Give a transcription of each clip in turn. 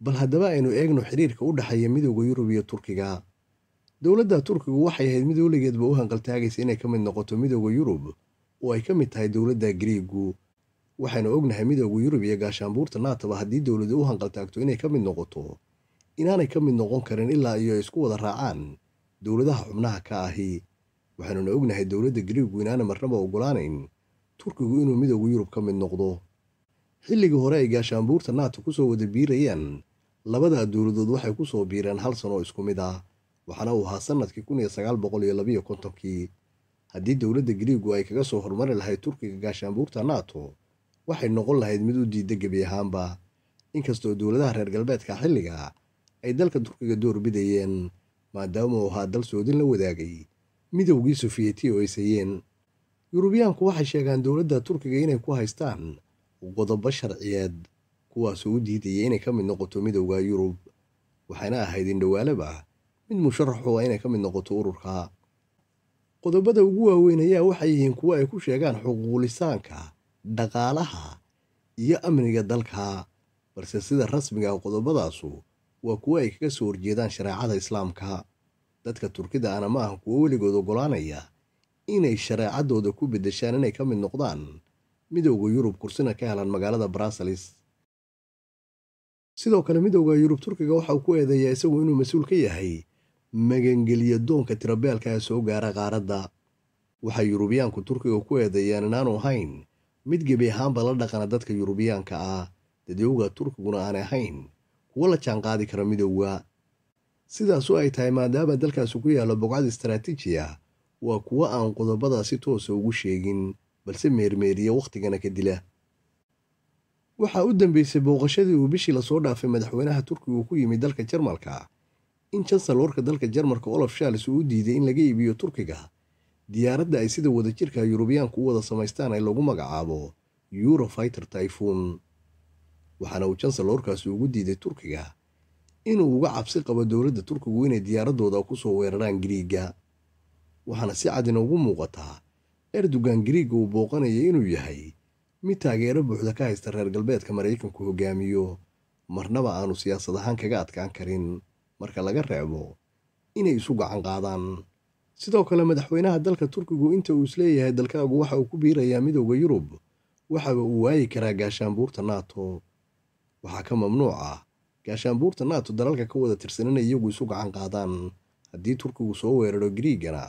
bal haddaba aynu eegno xiriirka u dhexeeya midooda yurub iyo turkiga dowladda turkigu waxay ahayd mid weligeedba u hanqaltaagaysa inay ka mid noqoto midooda yurub oo ay ka mid tahay dowladda griigu waxaynu ognahay midooda yurub iyo gaashaanbuurta naataba haddii dowladu u hanqaltaagto inay ka mid noqoto inaanay ka mid noqon karin ilaa iyo ay isku wada raacaan dowladaha xubnaha ka ahi waxaanuna ognahay dowladda griigu inaanay marnaba ogolaanayn turkigu inuu midooda yurub ka mid noqdo xilligii hore ay gaashaanbuurta naata kusoo wada biirayaan labadaa dowladood waxay ku soo biireen hal sano oo isku mid ah waxaana uu ahaa sannadkii kun iyo sagaal boqol iyo labiyo kontonkii haddii dowladda giriigu ay kaga soo horumari lahayd turkiga gaashaanbuurta nato waxay noqon lahayd mid u diidda gebi ahaanba inkastoo dowladaha reer galbeedka xilliga ay dalka turkiga door bidayeen maadaama uu ahaa dal soodin la wadaagay midowgii sofiyeti oo aysayeen yurubiyaanku waxay sheegaan dowladda turkiga inay ku haystaan qodobo sharciyeed kuwaasoo u diidaya inay ka mid noqoto midowda yurub waxayna ahayd indhowaalaba mid musharaxu a ah inay ka mid noqoto ururka qodobada ugu waaweyn ayaa waxay yihiin kuwo ay ku sheegaan xuquuqlisaanka dhaqaalaha iyo amniga dalka balse sida rasmiga ah qodobadaasu waa kuwo ay kaga soo horjeedaan shareecada islaamka dadka turkida ana ma aha kuwo weligood ogolaanaya inay shareecadooda ku beddeshaan inay ka mid noqdaan midowda yurub kursina ka helaan magaalada bruseles sidoo kale midowda yurub turkiga waxa uu ku eedeeyaa isagu inuu mas-uul ka yahay magangeliya doonka tirabeelka ee soo gaara qaaradda waxay yurubiyaanku turkiga ku eedeeyaan inaanu ahayn mid gebi ahaanba la dhaqana dadka yurubiyaanka ah dadyowga turkiguna aanay ahayn kuwo la jaanqaadi kara midowga sidaasu ay tahay maadaama dalkaasi ku yaallo boqcad istaraatiijiya waa kuwo aan qodobada si toosa ah ugu sheegin balse meermeeriya wakhtigana ka dila waxaa u dambeysay booqashadii uu bishii lasoo dhaafay madaxweynaha turkiga uu ku yimid dalka jarmalka in jansalwarka dalka jarmalka olaf shalis uu diiday in laga iibiyo turkiga diyaaradda ay sida wadajirka yurubiyaanku u wada samaystaan ay lagu magacaabo eurofiter typhon waxaana uu jansalwarkaasi ugu diiday turkiga inuu uga cabsi qabo dowladda turkigu inay diyaaradooda kusoo weeraraan giriiga waxaana si cadina ugu muuqataa erdogan griiga uu booqanaya inuu yahay mid taageero buuxda ka haysta reer galbeedka maraykanku hogaamiyo marnaba aanu siyaasad ahaan kaga adkaan karin marka laga reebo inay isu gacan qaadaan sidoo kale madaxweynaha dalka turkigu inta uu isleeyahay dalkaagu waxa uu ku biirayaa midooda yurub waxaba uu waayi karaa gaashaanbuurta naato waxaa ka mamnuuc ah gaashaanbuurta naato dalalka ka wada tirsan inay iyagu isu gacan qaadaan haddii turkigu soo weeraro griigana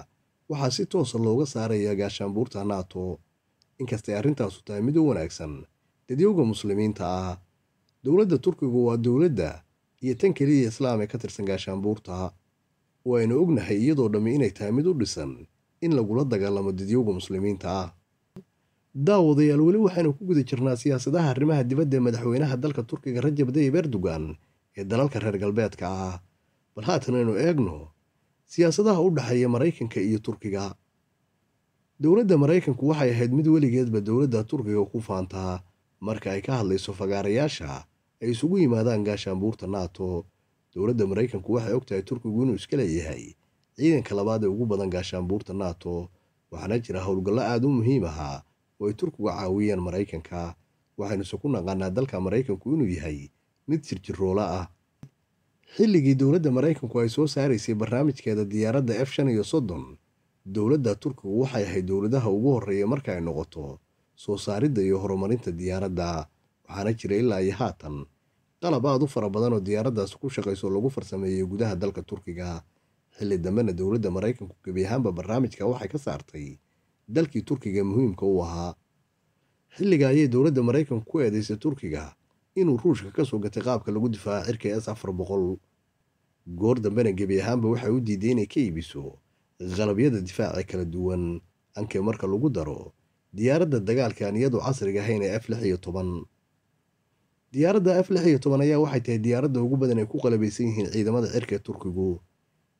waxaa si toosa ah looga saarayaa gaashaanbuurta naato inkastay arrintaasu tahay mid u wanaagsan dadyowga muslimiinta ah dowladda turkigu waa dowladda iyo tan keliya islaam ee ka tirsan gaashaanbuurta waaynu ognahay iyadoo dhammi inay tahay mid u dhisan in lagula dagaalamo dadyowga muslimiinta ah daawadayaal weli waxaanu ku guda jirnaa siyaasadaha arrimaha dibadda ee madaxweynaha dalka turkiga rajab dayib erdogan ee dalalka reer galbeedka ah bal haatan aynu eegno siyaasadaha u dhexeeya maraykanka iyo turkiga dowladda maraykanku waxay ahayd mid weligeedba dowladda turkiga ku faantaa marka ay ka hadlayso fagaarayaasha ay isugu yimaadaan gaashaanbuurta nato dowladda maraykanku waxay ogtahay turkigu inuu iska leeyahay ciidanka labaad ee ugu badan gaashaanbuurta nato waxaana jira howlgallo aada u muhiim ahaa oo ay turkigu caawiyeen maraykanka waxaynuse ku naqaanaa dalka maraykanku inuu yahay mid jirjiroola ah xilligii dowladda maraykanku ay soo saaraysay barnaamijkeeda diyaaradda f shan iyo soddon dowladda turkigu waxay ahayd dowladaha ugu horreeya marka ay noqoto soo saaridda iyo horumarinta diyaaradda waxaana jira ilaa iyo haatan qalab aad u fara badan oo diyaaraddaasi ku shaqayso lagu farsameeyey gudaha dalka turkiga xilli dambena dowladda maraykanku gebi ahaanba barnaamijka waxay ka saartay dalkii turkiga muhiimka u ahaa xilliga ayay dowladda maraykanku ku eedeysay turkiga inuu ruushka ka soo gatay qaabka lagu difaaca cirka s afar boqol goor dambena gebi ahaanba waxay u diiday inay ka iibiso qalabyada difaaca kala duwan anke marka lagu daro diyaaradda dagaalka aan iyadu casriga ahayn ee f lix iyo toban diyaaradda f lix iyo toban ayaa waxay tahay diyaaradda ugu badan ay ku qalabaysan yihiin ciidamada cirka turkigu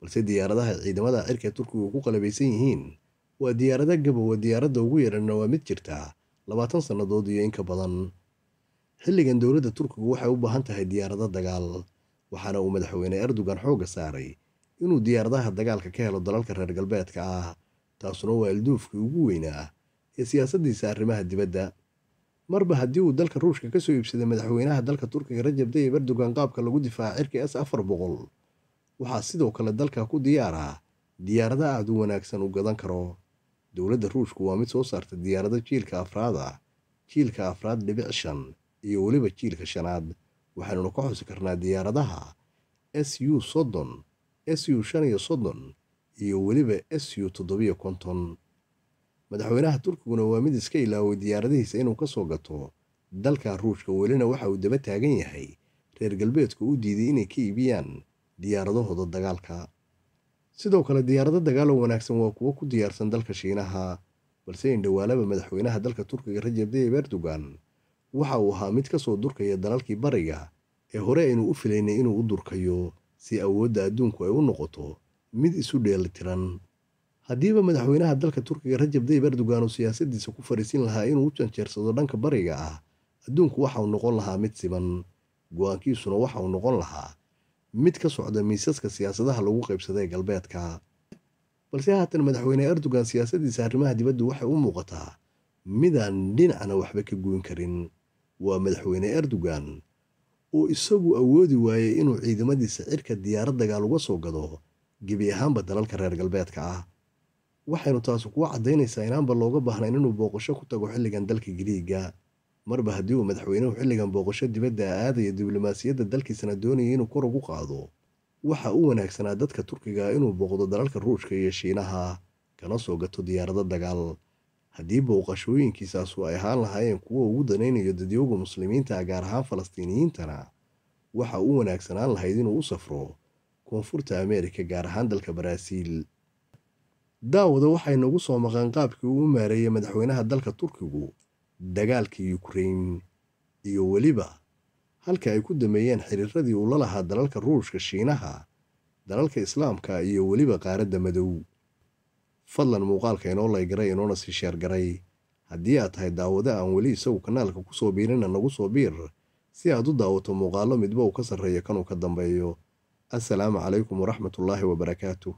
balse diyaaradaha ciidamada cirka turkigu ku qalabaysan yihiin waa diyaarada gabowa diyaaradda ugu yarana waa mid jirta labaatan sannadood iyo inka badan xilligan dowladda turkigu waxay u baahan tahay diyaarado dagaal waxaana uu madaxweyne erdogan xoogga saaray inuu diyaaradaha dagaalka ka helo dalalka reer galbeedka ah taasuna waa ilduufkii ugu weynaa ee siyaasadiisa arrimaha dibadda marba haddii uu dalka ruushka ka soo iibsaday madaxweynaha dalka turkiga rajab dayib erdogan qaabka lagu difaaca cirka s afar boqol waxaa sidoo kale dalka ku diyaar ah diyaarada aad u wanaagsan u gadan karo dowladda ruushku waa mid soo saarta diyaarado jiilka afraad ah jiilka afraad dhibic shan iyo weliba jiilka shanaad waxaanuna ka xusi karnaa diyaaradaha s u soddon su shan iyo soddon iyo weliba su toddobiyo konton madaxweynaha turkiguna waa mid iska ilaaway diyaaradihiisa inuu ka soo gato dalka ruushka welina waxa uu daba taagan yahay reer galbeedku u diiday inay ka iibiyaan diyaaradahooda dagaalka sidoo kale diyaarado dagaalo wanaagsan waa kuwo ku diyaarsan dalka shiinaha balse indhowaalaba madaxweynaha dalka turkiga rajab tayib erdogan waxa uu ahaa mid ka soo durkaya dalalkii bariga ee hore aynu u filaynay inuu u durkayo si awoodda adduunku ay u noqoto mid isu dheelitiran haddiiba madaxweynaha dalka turkiga rajab dayib erdogan uu siyaasaddiisa ku fariisin lahaa inuu u janjeersado dhanka bariga ah adduunku waxa uu noqon lahaa mid siban go-aankiisuna waxa uu noqon lahaa mid ka socda miisaska siyaasadaha lagu qaybsaday galbeedka balse haatan madaxweyne erdogan siyaasaddiisa arrimaha dibaddu waxay u muuqataa midaan dhinacna waxba ka goyn karin waa madaxweyne erdogan uu isagu awoodi waayey inuu ciidamadiisa cirka diyaarad dagaal uga soo gado gebi ahaanba dalalka reer galbeedka ah waxaynu taasu kuwa caddaynaysaa inaanba looga baahnayn inuu booqasho ku tago xilligan dalka giriiga marba haddii uu madaxweynuhu xilligan booqasho dibadda aadaya diblomaasiyadda dalkiisana doonayay inuu kor ugu qaado waxa u wanaagsanaa dadka turkiga inuu booqdo dalalka ruushka iyo shiinaha kana soo gato diyaarado dagaal haddii booqashooyinkiisaasu ay ahaan lahaayeen kuwa ugu danaynayo dadyooga muslimiinta gaar ahaan falastiiniyiintana waxa u wanaagsanaan lahayd inuu u safro koonfurta ameerika gaar ahaan dalka baraasiil daawada waxay nagu soo maqan qaabkii uu u maareeyey madaxweynaha dalka turkigu dagaalkii yukrain iyo weliba halka ay ku dameeyeen xiriiradii uu la lahaa dalalka ruushka shiinaha dalalka islaamka iyo weliba qaaradda madow fadlan muuqaalka inoo laygaray inoona sii sheergaray haddii aad tahay daawada aan weli isagu kanaalka ku soo biirina nagu soo biir si aad u daawato muuqaallo midba uu ka sarreeyo kanuu ka dambeeyo assalaamu calaykum waraxmatullaahi wabarakaatuh